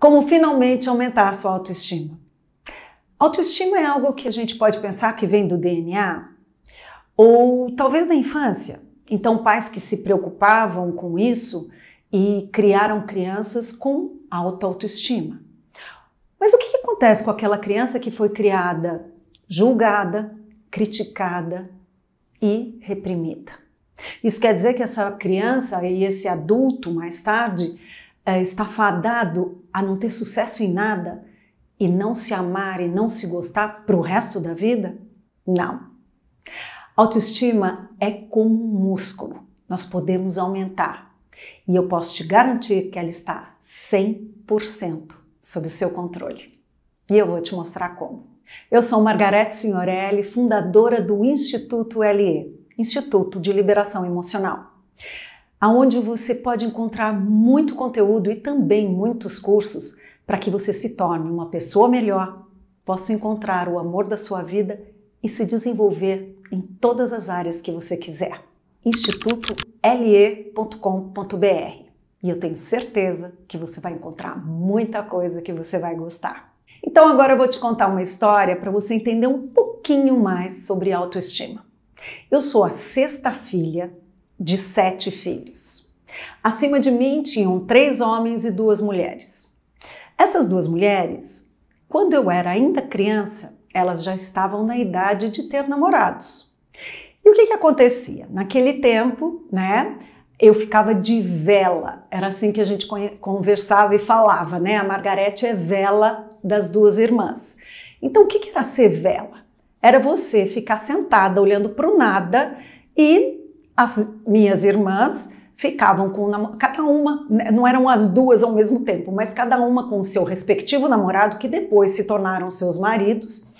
como finalmente aumentar sua autoestima. Autoestima é algo que a gente pode pensar que vem do DNA ou talvez da infância. Então, pais que se preocupavam com isso e criaram crianças com alta autoestima. Mas o que acontece com aquela criança que foi criada, julgada, criticada e reprimida? Isso quer dizer que essa criança e esse adulto mais tarde é, está fadado a não ter sucesso em nada e não se amar e não se gostar para o resto da vida? Não. Autoestima é como um músculo, nós podemos aumentar. E eu posso te garantir que ela está 100% sob seu controle. E eu vou te mostrar como. Eu sou Margarete Signorelli, fundadora do Instituto LE, Instituto de Liberação Emocional aonde você pode encontrar muito conteúdo e também muitos cursos para que você se torne uma pessoa melhor, possa encontrar o amor da sua vida e se desenvolver em todas as áreas que você quiser. Instituto le.com.br e eu tenho certeza que você vai encontrar muita coisa que você vai gostar. Então agora eu vou te contar uma história para você entender um pouquinho mais sobre autoestima. Eu sou a sexta filha de sete filhos. Acima de mim tinham três homens e duas mulheres. Essas duas mulheres, quando eu era ainda criança, elas já estavam na idade de ter namorados. E o que, que acontecia? Naquele tempo, né? eu ficava de vela. Era assim que a gente conversava e falava, né? A Margarete é vela das duas irmãs. Então, o que era ser vela? Era você ficar sentada olhando para o nada e as minhas irmãs ficavam com cada uma, né, não eram as duas ao mesmo tempo, mas cada uma com o seu respectivo namorado, que depois se tornaram seus maridos,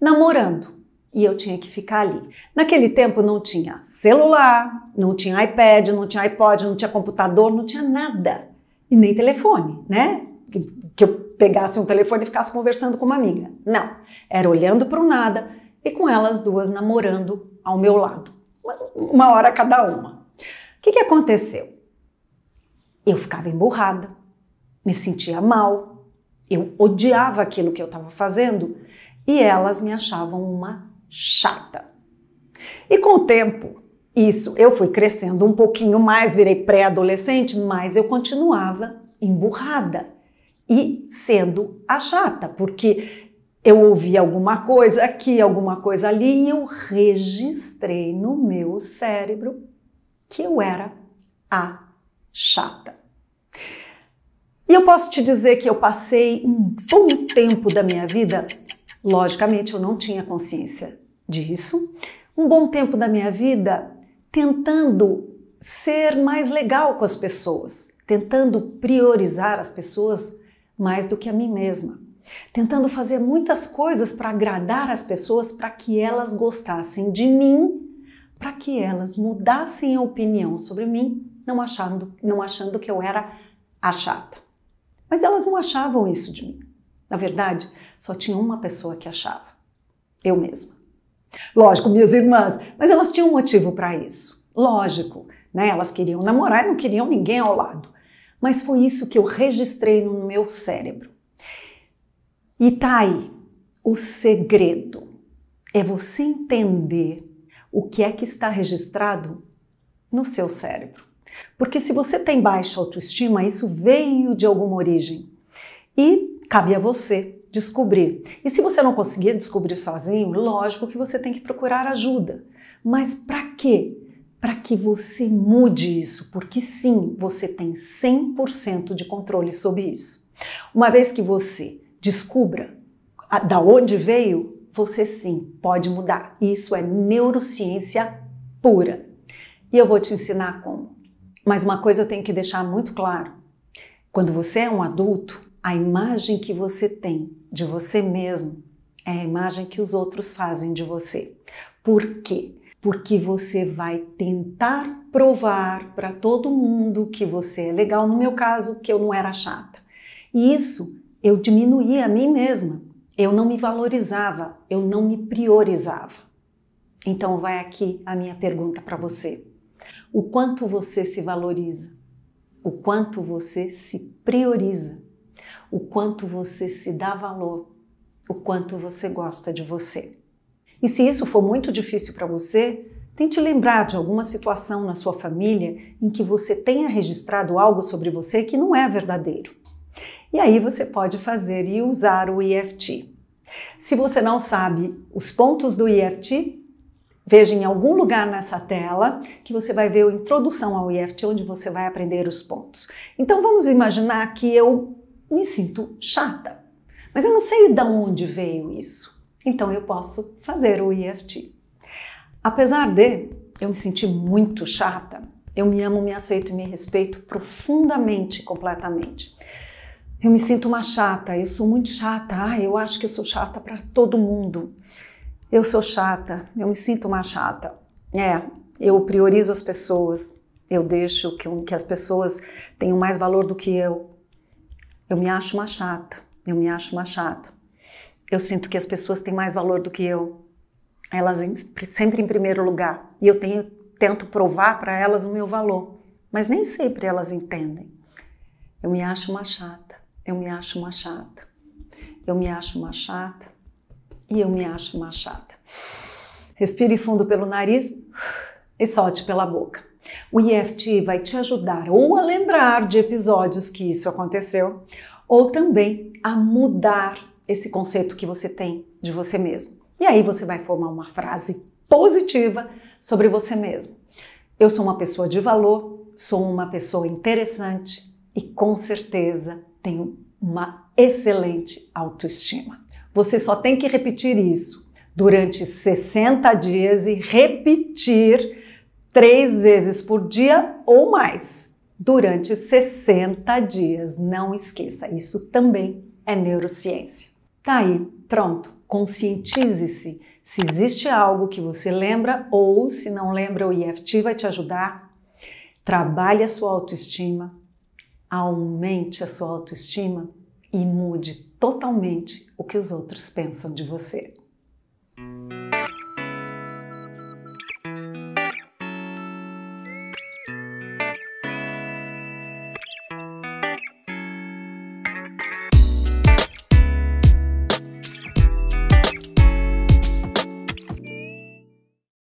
namorando. E eu tinha que ficar ali. Naquele tempo não tinha celular, não tinha iPad, não tinha iPod, não tinha computador, não tinha nada. E nem telefone, né? Que, que eu pegasse um telefone e ficasse conversando com uma amiga. Não. Era olhando para o nada e com elas duas namorando ao meu lado uma hora cada uma. O que, que aconteceu? Eu ficava emburrada, me sentia mal, eu odiava aquilo que eu estava fazendo e elas me achavam uma chata. E com o tempo, isso, eu fui crescendo um pouquinho mais, virei pré-adolescente, mas eu continuava emburrada e sendo a chata, porque eu ouvi alguma coisa aqui, alguma coisa ali, e eu registrei no meu cérebro que eu era a chata. E eu posso te dizer que eu passei um bom tempo da minha vida, logicamente eu não tinha consciência disso, um bom tempo da minha vida tentando ser mais legal com as pessoas, tentando priorizar as pessoas mais do que a mim mesma tentando fazer muitas coisas para agradar as pessoas, para que elas gostassem de mim, para que elas mudassem a opinião sobre mim, não achando, não achando que eu era a chata. Mas elas não achavam isso de mim. Na verdade, só tinha uma pessoa que achava: eu mesma. Lógico, minhas irmãs, mas elas tinham um motivo para isso. Lógico, né? Elas queriam namorar e não queriam ninguém ao lado. Mas foi isso que eu registrei no meu cérebro. E tá aí, o segredo é você entender o que é que está registrado no seu cérebro. Porque se você tem baixa autoestima, isso veio de alguma origem. E cabe a você descobrir. E se você não conseguir descobrir sozinho, lógico que você tem que procurar ajuda. Mas para quê? Para que você mude isso, porque sim, você tem 100% de controle sobre isso. Uma vez que você Descubra da onde veio, você sim pode mudar. Isso é neurociência pura. E eu vou te ensinar como. Mas uma coisa eu tenho que deixar muito claro. Quando você é um adulto, a imagem que você tem de você mesmo é a imagem que os outros fazem de você. Por quê? Porque você vai tentar provar para todo mundo que você é legal, no meu caso, que eu não era chata. E isso eu diminuía a mim mesma, eu não me valorizava, eu não me priorizava. Então, vai aqui a minha pergunta para você: o quanto você se valoriza? O quanto você se prioriza? O quanto você se dá valor? O quanto você gosta de você? E se isso for muito difícil para você, tente lembrar de alguma situação na sua família em que você tenha registrado algo sobre você que não é verdadeiro. E aí você pode fazer e usar o EFT. Se você não sabe os pontos do EFT, veja em algum lugar nessa tela que você vai ver a introdução ao EFT, onde você vai aprender os pontos. Então vamos imaginar que eu me sinto chata, mas eu não sei de onde veio isso. Então eu posso fazer o EFT. Apesar de eu me sentir muito chata, eu me amo, me aceito e me respeito profundamente, completamente. Eu me sinto uma chata, eu sou muito chata. Ah, eu acho que eu sou chata para todo mundo. Eu sou chata, eu me sinto uma chata. É, eu priorizo as pessoas, eu deixo que, que as pessoas tenham mais valor do que eu. Eu me acho uma chata, eu me acho uma chata. Eu sinto que as pessoas têm mais valor do que eu. Elas em, sempre em primeiro lugar. E eu tenho, tento provar para elas o meu valor, mas nem sempre elas entendem. Eu me acho uma chata eu me acho uma chata, eu me acho uma chata e eu me acho uma chata. Respire fundo pelo nariz e solte pela boca. O EFT vai te ajudar ou a lembrar de episódios que isso aconteceu, ou também a mudar esse conceito que você tem de você mesmo. E aí você vai formar uma frase positiva sobre você mesmo. Eu sou uma pessoa de valor, sou uma pessoa interessante e com certeza tenho uma excelente autoestima. Você só tem que repetir isso durante 60 dias e repetir três vezes por dia ou mais durante 60 dias. Não esqueça, isso também é neurociência. Tá aí, pronto, conscientize-se. Se existe algo que você lembra ou se não lembra, o EFT vai te ajudar. Trabalhe a sua autoestima, aumente a sua autoestima e mude totalmente o que os outros pensam de você.